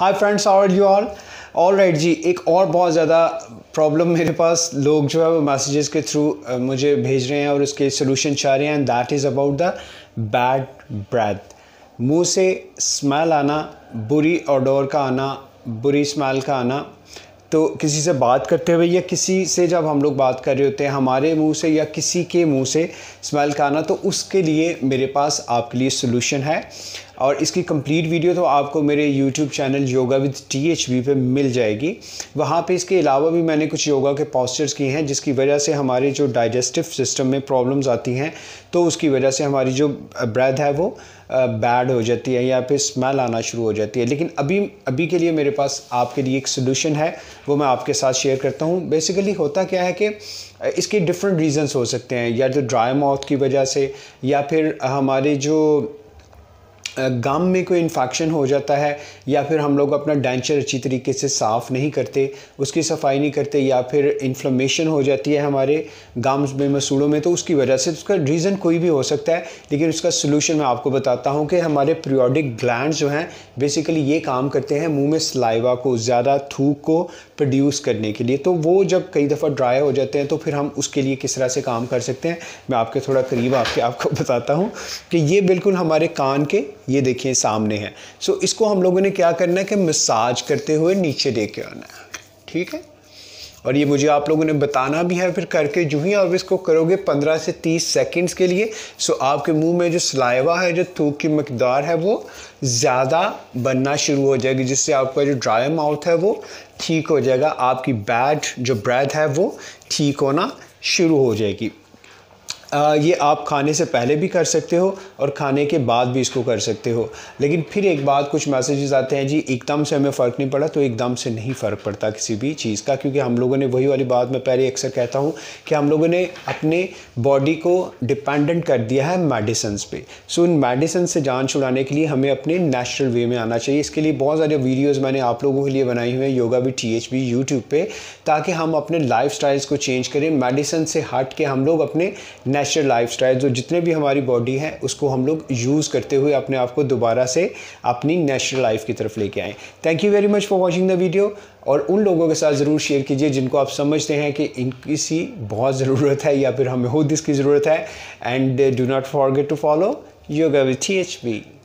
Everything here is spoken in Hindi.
hi friends are you all all right जी एक और बहुत ज़्यादा प्रॉब्लम मेरे पास लोग जो है वो मैसेजेस के थ्रू मुझे भेज रहे हैं और उसके सोल्यूशन चाह रहे हैं and that is about the bad breath मुंह से स्मेल आना बुरी ऑडोर का आना बुरी स्मेल का आना तो किसी से बात करते हुए या किसी से जब हम लोग बात कर रहे होते हैं हमारे मुंह से या किसी के मुंह से स्मेल का आना तो उसके लिए मेरे पास आपके लिए सोल्यूशन है और इसकी कंप्लीट वीडियो तो आपको मेरे YouTube channel yoga with T H V पर मिल जाएगी वहाँ पे इसके अलावा भी मैंने कुछ योगा के पॉस्चर्स किए हैं जिसकी वजह से हमारे जो डाइजेस्टिव सिस्टम में प्रॉब्लम्स आती हैं तो उसकी वजह से हमारी जो ब्रेथ है वो बैड हो जाती है या फिर स्मेल आना शुरू हो जाती है लेकिन अभी अभी के लिए मेरे पास आपके लिए एक सोल्यूशन है वो मैं आपके साथ शेयर करता हूँ बेसिकली होता क्या है कि इसके डिफरेंट रीजंस हो सकते हैं या तो ड्राई माउथ की वजह से या फिर हमारे जो गम में कोई इन्फेक्शन हो जाता है या फिर हम लोग अपना डेंचर अच्छी तरीके से साफ़ नहीं करते उसकी सफाई नहीं करते या फिर इन्फ्लोमेशन हो जाती है हमारे गम्स में मसूड़ों में तो उसकी वजह से उसका रीज़न कोई भी हो सकता है लेकिन उसका सलूशन मैं आपको बताता हूँ कि हमारे प्रियोडिक ग्लैंड जो हैं बेसिकली ये काम करते हैं मुँह में सलाइवा को ज़्यादा थूक को प्रोड्यूस करने के लिए तो वो जब कई दफ़ा ड्राई हो जाते हैं तो फिर हम उसके लिए किस तरह से काम कर सकते हैं मैं आपके थोड़ा करीब आपके आपको बताता हूँ कि ये बिल्कुल हमारे कान के ये देखिए सामने है सो so, इसको हम लोगों ने क्या करना है कि मसाज करते हुए नीचे दे के आना है ठीक है और ये मुझे आप लोगों ने बताना भी है फिर करके जो ही आप इसको करोगे 15 से 30 सेकंड्स के लिए सो आपके मुंह में जो सलाइवा है जो थूक की मकदार है वो ज़्यादा बनना शुरू हो जाएगी जिससे आपका जो ड्राई माउथ है वो ठीक हो जाएगा आपकी बैड जो ब्रेथ है वो ठीक होना शुरू हो जाएगी ये आप खाने से पहले भी कर सकते हो और खाने के बाद भी इसको कर सकते हो लेकिन फिर एक बात कुछ मैसेजेस आते हैं जी एकदम से हमें फ़र्क नहीं पड़ा तो एकदम से नहीं फ़र्क पड़ता किसी भी चीज़ का क्योंकि हम लोगों ने वही वाली बात मैं पहले अक्सर कहता हूँ कि हम लोगों ने अपने बॉडी को डिपेंडेंट कर दिया है मेडिसन पर सो इन मेडिसन से जान छुड़ाने के लिए हमें अपने नेचुरल वे में आना चाहिए इसके लिए बहुत सारे वीडियोज़ मैंने आप लोगों के लिए बनाई हुई है योगा भी टी एच भी यूट्यूब पर ताकि हम अपने लाइफ को चेंज करें मेडिसन से हट के हम लोग अपने नेचुरल स्टाइल जो जितने भी हमारी बॉडी है उसको हम लोग यूज़ करते हुए अपने आप को दोबारा से अपनी नेचुरल लाइफ की तरफ लेके आएँ thank you very much for watching the video और उन लोगों के साथ ज़रूर शेयर कीजिए जिनको आप समझते हैं कि इनकी सी बहुत ज़रूरत है या फिर हमें खुद इसकी ज़रूरत है and do not forget to follow yoga with T H B